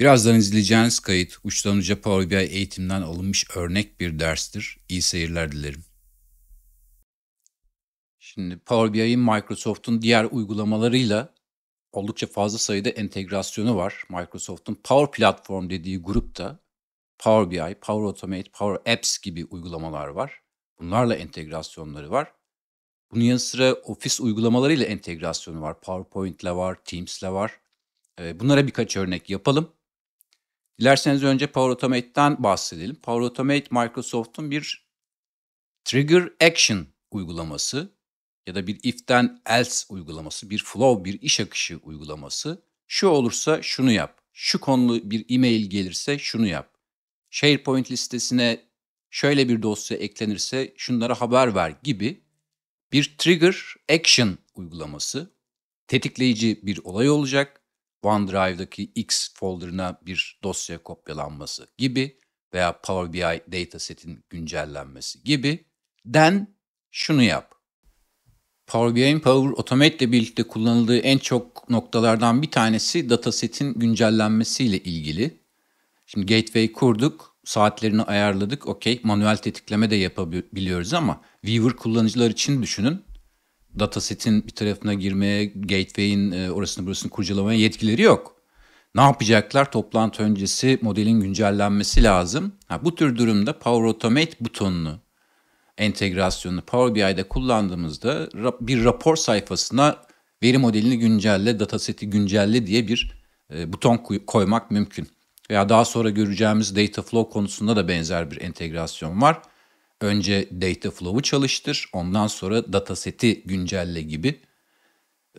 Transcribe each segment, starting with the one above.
Birazdan izleyeceğiniz kayıt uçtan uca Power BI eğitimden alınmış örnek bir derstir. İyi seyirler dilerim. Şimdi Power BI'yi Microsoft'un diğer uygulamalarıyla oldukça fazla sayıda entegrasyonu var. Microsoft'un Power Platform dediği grupta Power BI, Power Automate, Power Apps gibi uygulamalar var. Bunlarla entegrasyonları var. Bunun yanı sıra ofis uygulamalarıyla entegrasyonu var. PowerPoint'le var, Teams'le var. Ee, bunlara birkaç örnek yapalım. Dilerseniz önce Power Automate'den bahsedelim. Power Automate Microsoft'un bir trigger action uygulaması ya da bir if'ten else uygulaması, bir flow, bir iş akışı uygulaması. Şu olursa şunu yap. Şu konulu bir e-mail gelirse şunu yap. SharePoint listesine şöyle bir dosya eklenirse şunlara haber ver gibi bir trigger action uygulaması. Tetikleyici bir olay olacak OneDrive'daki X folder'ına bir dosya kopyalanması gibi veya Power BI dataset'in güncellenmesi gibi. Den şunu yap. Power BI'nin Power Automate ile birlikte kullanıldığı en çok noktalardan bir tanesi dataset'in güncellenmesiyle ilgili. Şimdi gateway kurduk, saatlerini ayarladık. Okey, manuel tetikleme de yapabiliyoruz ama viewer kullanıcılar için düşünün datasetin bir tarafına girmeye, gateway'in e, orasını burasını kurcalamaya yetkileri yok. Ne yapacaklar? Toplantı öncesi modelin güncellenmesi lazım. Ha, bu tür durumda Power Automate butonunu entegrasyonunu Power BI'de kullandığımızda bir rapor sayfasına veri modelini güncelle, dataseti güncelle diye bir e, buton koymak mümkün. Veya daha sonra göreceğimiz Dataflow konusunda da benzer bir entegrasyon var. Önce data flow'u çalıştır, ondan sonra dataseti güncelle gibi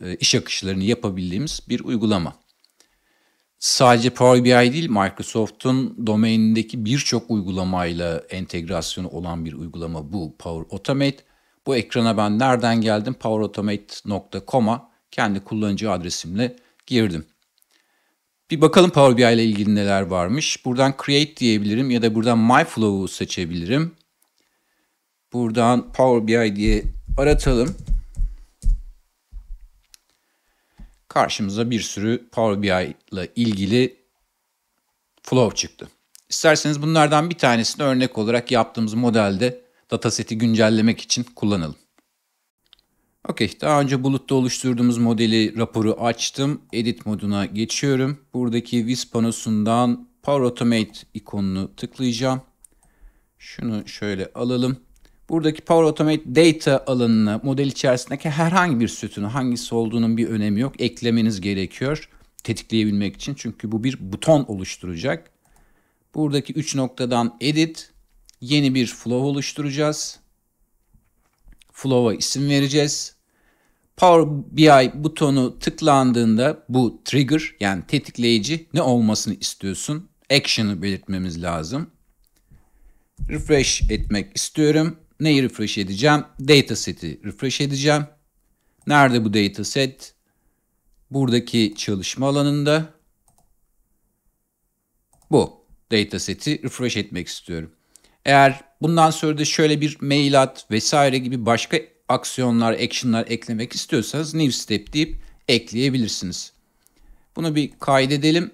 e, iş akışlarını yapabildiğimiz bir uygulama. Sadece Power BI değil, Microsoft'un domainindeki birçok uygulamayla entegrasyonu olan bir uygulama bu Power Automate. Bu ekrana ben nereden geldim? powerautomate.com'a kendi kullanıcı adresimle girdim. Bir bakalım Power BI ile ilgili neler varmış. Buradan create diyebilirim ya da buradan my flow'u seçebilirim. Buradan Power BI diye aratalım. Karşımıza bir sürü Power BI ile ilgili flow çıktı. İsterseniz bunlardan bir tanesini örnek olarak yaptığımız modelde dataseti güncellemek için kullanalım. Okey, daha önce bulutta oluşturduğumuz modeli, raporu açtım. Edit moduna geçiyorum. Buradaki Viz panosundan Power Automate ikonunu tıklayacağım. Şunu şöyle alalım. Buradaki Power Automate Data alanına model içerisindeki herhangi bir sütunu hangisi olduğunun bir önemi yok. Eklemeniz gerekiyor tetikleyebilmek için. Çünkü bu bir buton oluşturacak. Buradaki 3 noktadan edit yeni bir flow oluşturacağız. Flow'a isim vereceğiz. Power BI butonu tıklandığında bu trigger yani tetikleyici ne olmasını istiyorsun? Action'ı belirtmemiz lazım refresh etmek istiyorum neyi refresh edeceğim? dataseti refresh edeceğim. Nerede bu dataset Buradaki çalışma alanında. Bu dataseti refresh etmek istiyorum. Eğer bundan sonra da şöyle bir mail at vesaire gibi başka aksiyonlar, action'lar eklemek istiyorsanız new step deyip ekleyebilirsiniz. Bunu bir kaydedelim.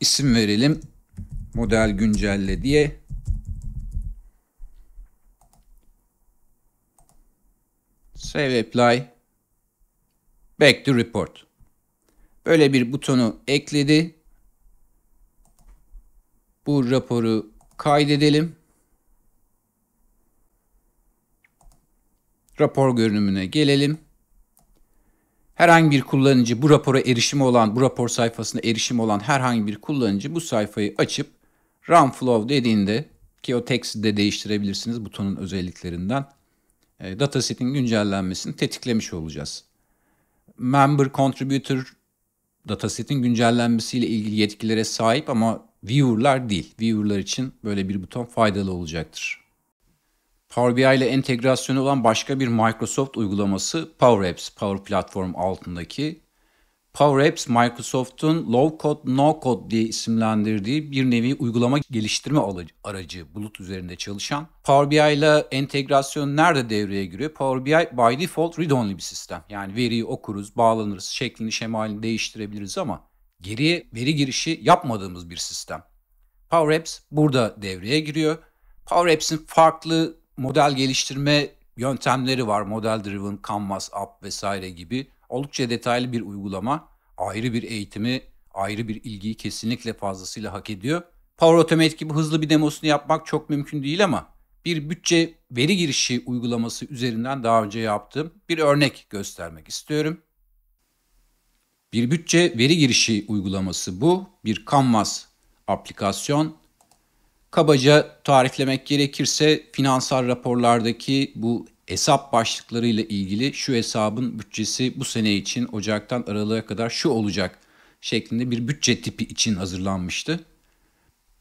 İsim verelim. Model güncelle diye. Save Apply, Back to Report. Böyle bir butonu ekledi. Bu raporu kaydedelim. Rapor görünümüne gelelim. Herhangi bir kullanıcı bu rapora erişimi olan, bu rapor sayfasına erişimi olan herhangi bir kullanıcı bu sayfayı açıp run flow dediğinde ki o text'i de değiştirebilirsiniz butonun özelliklerinden. E, datasetin güncellenmesini tetiklemiş olacağız. Member Contributor datasetin güncellenmesiyle ilgili yetkilere sahip ama viewer'lar değil. Viewer'lar için böyle bir buton faydalı olacaktır. Power BI ile entegrasyonu olan başka bir Microsoft uygulaması Power Apps, Power Platform altındaki Power Apps Microsoft'un Low Code No Code diye isimlendirdiği bir nevi uygulama geliştirme aracı bulut üzerinde çalışan. Power BI ile entegrasyon nerede devreye giriyor? Power BI by default read only bir sistem. Yani veriyi okuruz, bağlanırız, şeklini, şemalini değiştirebiliriz ama geriye veri girişi yapmadığımız bir sistem. Power Apps burada devreye giriyor. Power Apps'in farklı model geliştirme yöntemleri var. Model driven, canvas, app vesaire gibi. Oldukça detaylı bir uygulama, ayrı bir eğitimi, ayrı bir ilgiyi kesinlikle fazlasıyla hak ediyor. Power Automate gibi hızlı bir demosunu yapmak çok mümkün değil ama bir bütçe veri girişi uygulaması üzerinden daha önce yaptığım bir örnek göstermek istiyorum. Bir bütçe veri girişi uygulaması bu. Bir Canvas aplikasyon. Kabaca tariflemek gerekirse finansal raporlardaki bu hesap başlıklarıyla ilgili şu hesabın bütçesi bu sene için Ocak'tan Aralık'a kadar şu olacak şeklinde bir bütçe tipi için hazırlanmıştı.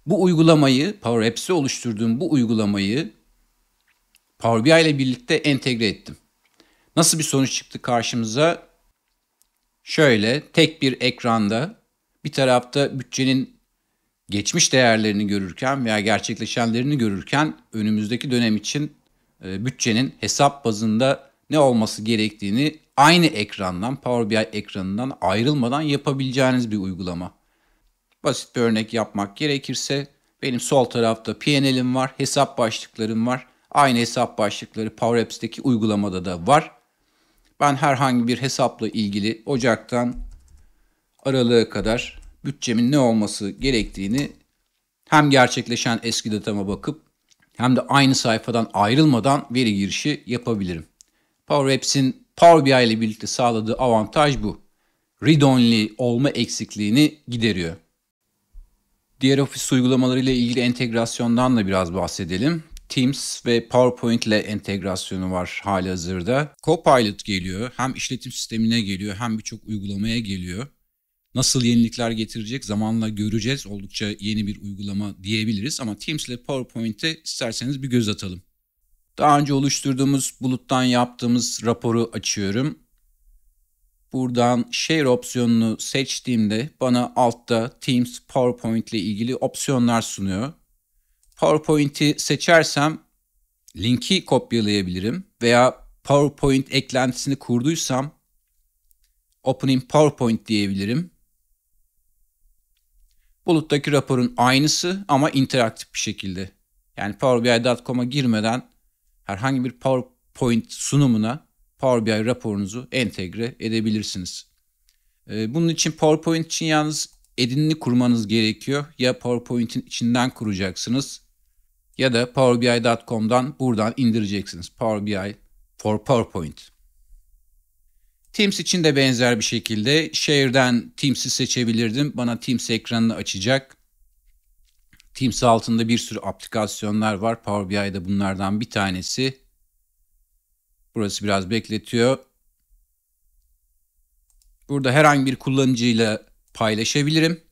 Bu uygulamayı, Power Apps'e oluşturduğum bu uygulamayı Power BI ile birlikte entegre ettim. Nasıl bir sonuç çıktı karşımıza? Şöyle tek bir ekranda bir tarafta bütçenin geçmiş değerlerini görürken veya gerçekleşenlerini görürken önümüzdeki dönem için e, bütçenin hesap bazında ne olması gerektiğini aynı ekrandan Power BI ekranından ayrılmadan yapabileceğiniz bir uygulama. Basit bir örnek yapmak gerekirse benim sol tarafta P&L'im var, hesap başlıklarım var. Aynı hesap başlıkları Power Apps'teki uygulamada da var. Ben herhangi bir hesapla ilgili Ocak'tan Aralık'a kadar bütçemin ne olması gerektiğini hem gerçekleşen eski datama bakıp hem de aynı sayfadan ayrılmadan veri girişi yapabilirim. Power Apps'in Power BI ile birlikte sağladığı avantaj bu. Read-only olma eksikliğini gideriyor. Diğer ofis uygulamalarıyla ilgili entegrasyondan da biraz bahsedelim. Teams ve PowerPoint ile entegrasyonu var hali hazırda. Copilot geliyor. Hem işletim sistemine geliyor hem birçok uygulamaya geliyor. Nasıl yenilikler getirecek zamanla göreceğiz. Oldukça yeni bir uygulama diyebiliriz ama Teams ile PowerPoint'e isterseniz bir göz atalım. Daha önce oluşturduğumuz buluttan yaptığımız raporu açıyorum. Buradan share opsiyonunu seçtiğimde bana altta Teams PowerPoint ile ilgili opsiyonlar sunuyor. PowerPoint'i seçersem linki kopyalayabilirim veya PowerPoint eklentisini kurduysam Opening PowerPoint diyebilirim. Buluttaki raporun aynısı ama interaktif bir şekilde. Yani powerbi.com'a girmeden herhangi bir PowerPoint sunumuna Power BI raporunuzu entegre edebilirsiniz. Ee, bunun için PowerPoint için yalnız edinini kurmanız gerekiyor. Ya PowerPoint'in içinden kuracaksınız ya da powerbi.com'dan buradan indireceksiniz. Power BI for PowerPoint. Teams için de benzer bir şekilde Share'den Teams'i seçebilirdim. Bana Teams ekranını açacak. Teams altında bir sürü aplikasyonlar var. Power BI'de bunlardan bir tanesi. Burası biraz bekletiyor. Burada herhangi bir kullanıcıyla paylaşabilirim.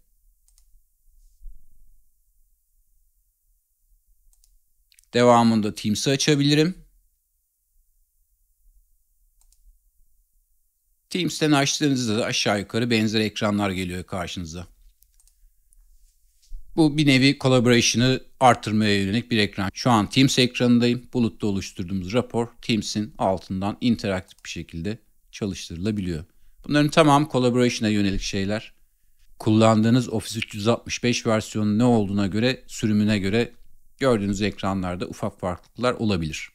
Devamında Teams'i açabilirim. Teams'ten açtığınızda da aşağı yukarı benzer ekranlar geliyor karşınıza. Bu bir nevi collaboration'ı artırmaya yönelik bir ekran. Şu an Teams ekranındayım. Bulutta oluşturduğumuz rapor Teams'in altından interaktif bir şekilde çalıştırılabiliyor. Bunların tamam collaboration'a yönelik şeyler. Kullandığınız Office 365 versiyonu ne olduğuna göre, sürümüne göre gördüğünüz ekranlarda ufak farklılıklar olabilir.